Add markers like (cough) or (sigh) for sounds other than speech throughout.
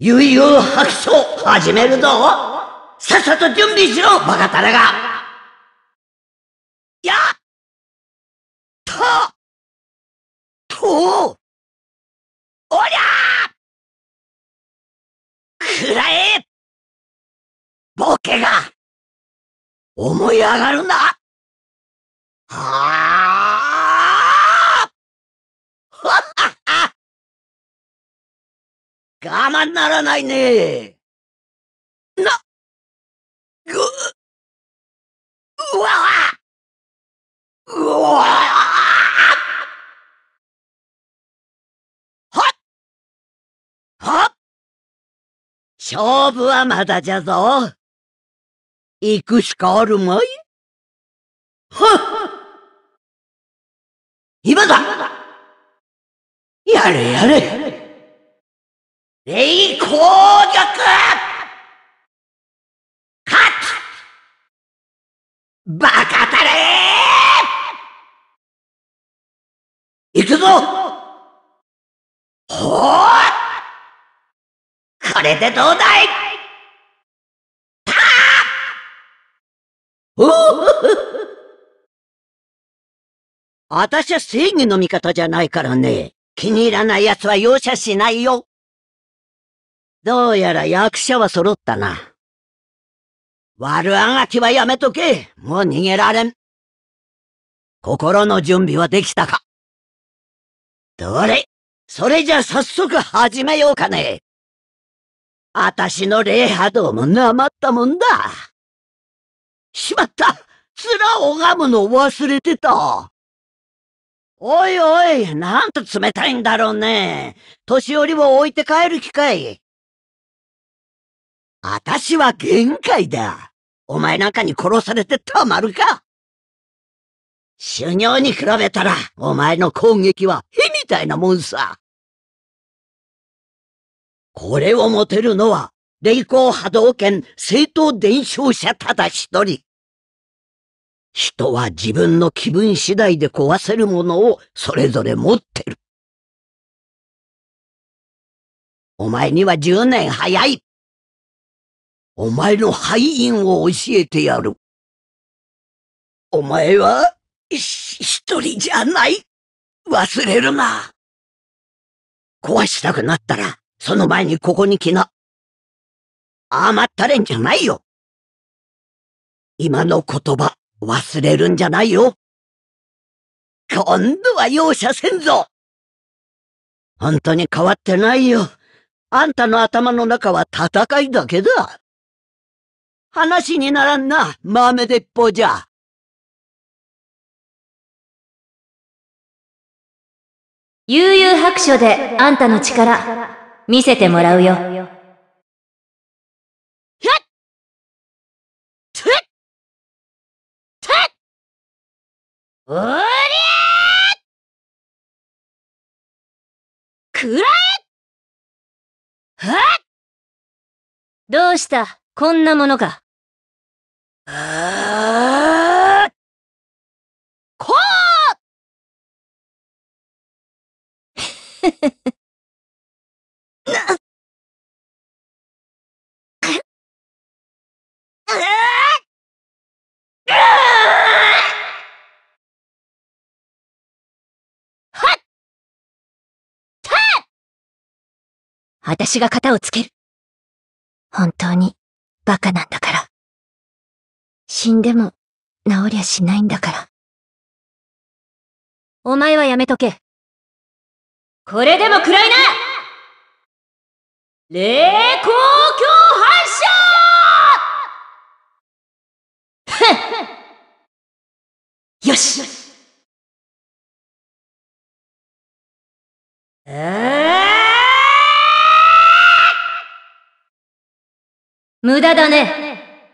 悠々白書始めるぞさっさと準備しろバカタレがやっとおりゃくらえボケが思い上がるなはあ我慢ならないねな、ぐ、うわうわはっはっ勝負はまだじゃぞ。行くしかあるまいはっ今だやれやれ栄光力勝バカたれ行くぞほーこれでどうだいたおあたしは正義の味方じゃないからね。気に入らない奴は容赦しないよ。どうやら役者は揃ったな。悪あがきはやめとけ。もう逃げられん。心の準備はできたかどれそれじゃ早速始めようかね。あたしの礼波道もなまったもんだ。しまった面拝むの忘れてた。おいおい、なんと冷たいんだろうね。年寄りを置いて帰る機会。あたしは限界だ。お前なんかに殺されてたまるか修行に比べたら、お前の攻撃は火みたいなもんさ。これを持てるのは、霊光波動拳正当伝承者ただ一人。人は自分の気分次第で壊せるものをそれぞれ持ってる。お前には10年早い。お前の敗因を教えてやる。お前は、一人じゃない。忘れるな。壊したくなったら、その前にここに来な。甘ったれんじゃないよ。今の言葉、忘れるんじゃないよ。今度は容赦せんぞ。本当に変わってないよ。あんたの頭の中は戦いだけだ。話にならんな、豆鉄砲じゃ。悠々白書であんたの力、見せてもらうよ。ってっっおりゃくらえはどうしたこんなものか。ああこた私が型をつける。本当に、バカなんだから。死んでも治りゃしないんだから。お前はやめとけ。これでも食らいな霊光鏡反射よしああ無駄だね。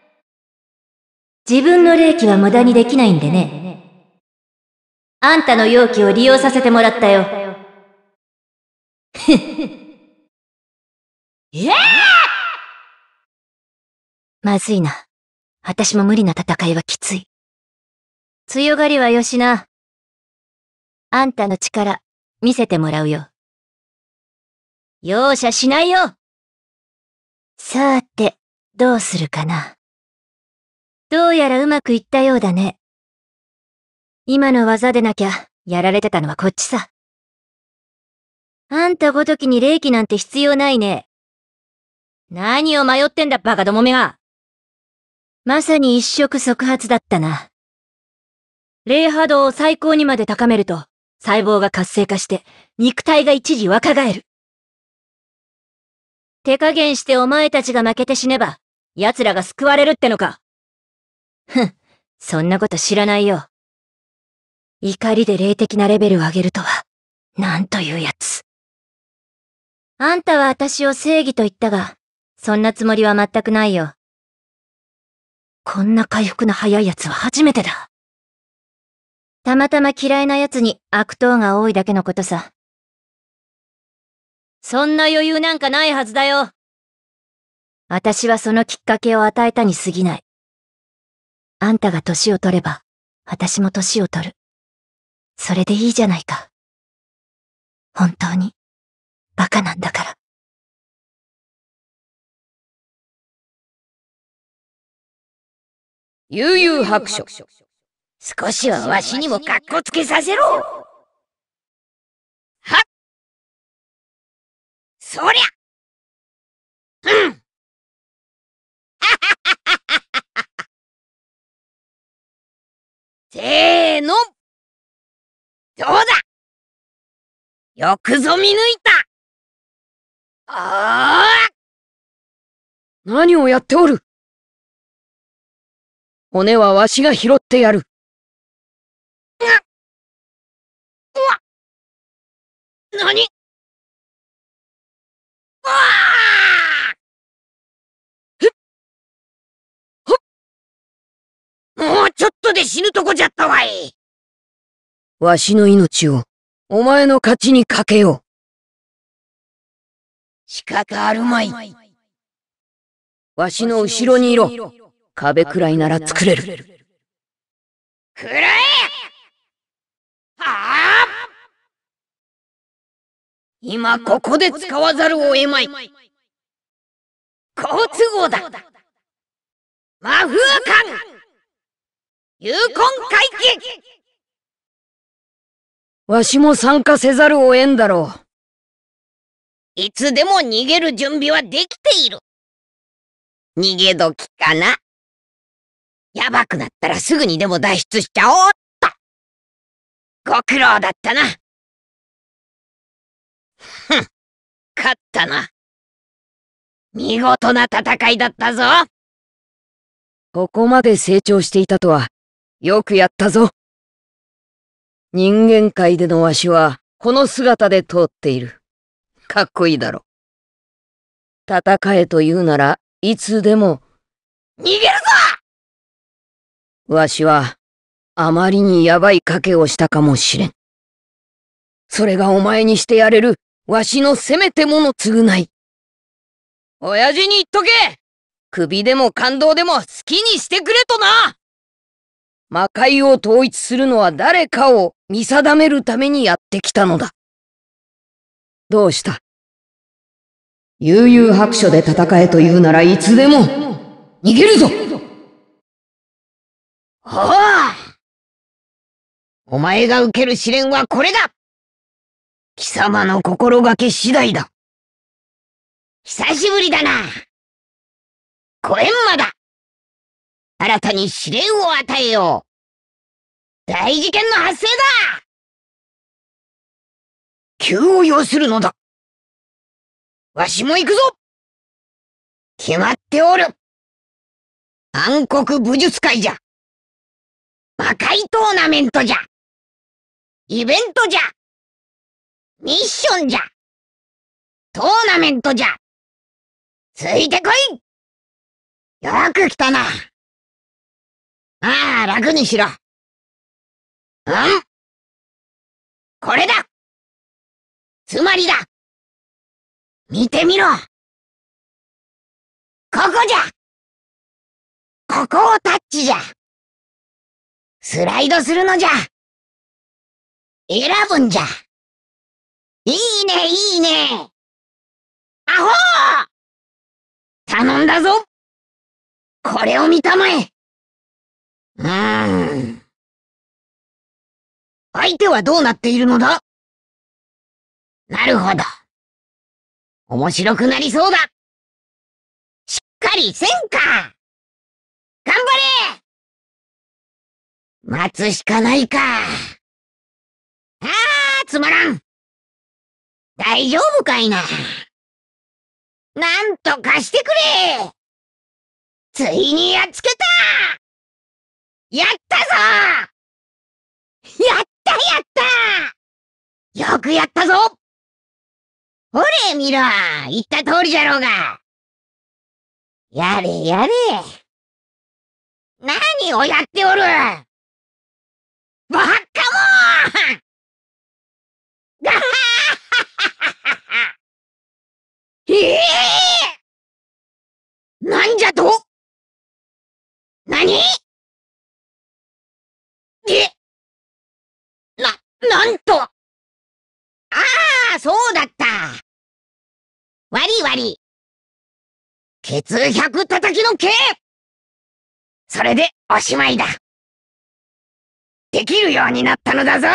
自分の霊気は無駄にできないんでね。あんたの容器を利用させてもらったよ。ふ (laughs) っ。えまずいな。私も無理な戦いはきつい。強がりはよしな。あんたの力、見せてもらうよ。容赦しないよさーて、どうするかな。どうやらうまくいったようだね。今の技でなきゃ、やられてたのはこっちさ。あんたごときに霊気なんて必要ないね。何を迷ってんだバカどもめが。まさに一触即発だったな。霊波動を最高にまで高めると、細胞が活性化して、肉体が一時若返る。手加減してお前たちが負けて死ねば、奴らが救われるってのか。ふん、そんなこと知らないよ。怒りで霊的なレベルを上げるとは、なんというやつ。あんたは私を正義と言ったが、そんなつもりは全くないよ。こんな回復の早いやつは初めてだ。たまたま嫌いな奴に悪党が多いだけのことさ。そんな余裕なんかないはずだよ。私はそのきっかけを与えたに過ぎない。あんたが年を取れば、私も年を取る。それでいいじゃないか。本当に、バカなんだから。悠々白書。少しはわしにもっこつけさせろはっそりゃせーのどうだよくぞ見抜いたああ何をやっておる骨はわしが拾ってやる。何うわあトで死ぬとこじゃったわいわしの命を、お前の勝ちにかけよう。仕方あるまい。わしの後ろにいろ。壁くらいなら作れる。くらえはあ今ここで使わざるを得まい。好都合だ。魔風感有婚会議わしも参加せざるを得んだろう。いつでも逃げる準備はできている。逃げ時かな。やばくなったらすぐにでも脱出しちゃおうっと。ご苦労だったな。ふん、勝ったな。見事な戦いだったぞ。ここまで成長していたとはよくやったぞ。人間界でのわしは、この姿で通っている。かっこいいだろ。戦えと言うならいつでも、逃げるぞわしは、あまりにやばい賭けをしたかもしれん。それがお前にしてやれる、わしのせめてもの償い。親父に言っとけ首でも感動でも好きにしてくれとな魔界を統一するのは誰かを見定めるためにやってきたのだ。どうした悠々白書で戦えと言うならいつでも逃げるぞほあお前が受ける試練はこれだ貴様の心がけ次第だ久しぶりだな。コエンマだ新たに試練を与えよう。大事件の発生だ急を要するのだ。わしも行くぞ決まっておる暗黒武術会じゃ魔界トーナメントじゃイベントじゃミッションじゃトーナメントじゃついてこいよく来たなああ、楽にしろ。んこれだつまりだ見てみろここじゃここをタッチじゃスライドするのじゃ選ぶんじゃいいね、いいねアホー頼んだぞこれを見たまえうーん。相手はどうなっているのだなるほど。面白くなりそうだ。しっかりせんか。頑張れ待つしかないか。ああ、つまらん。大丈夫かいな。なんとかしてくれついにやっつけたやったぞやったやったよくやったぞほれ見ろ言った通りじゃろうがやれやれ何をやっておるバっカもンガハええなんじゃと何わりわり。血100叩きの刑それでおしまいだ。できるようになったのだぞ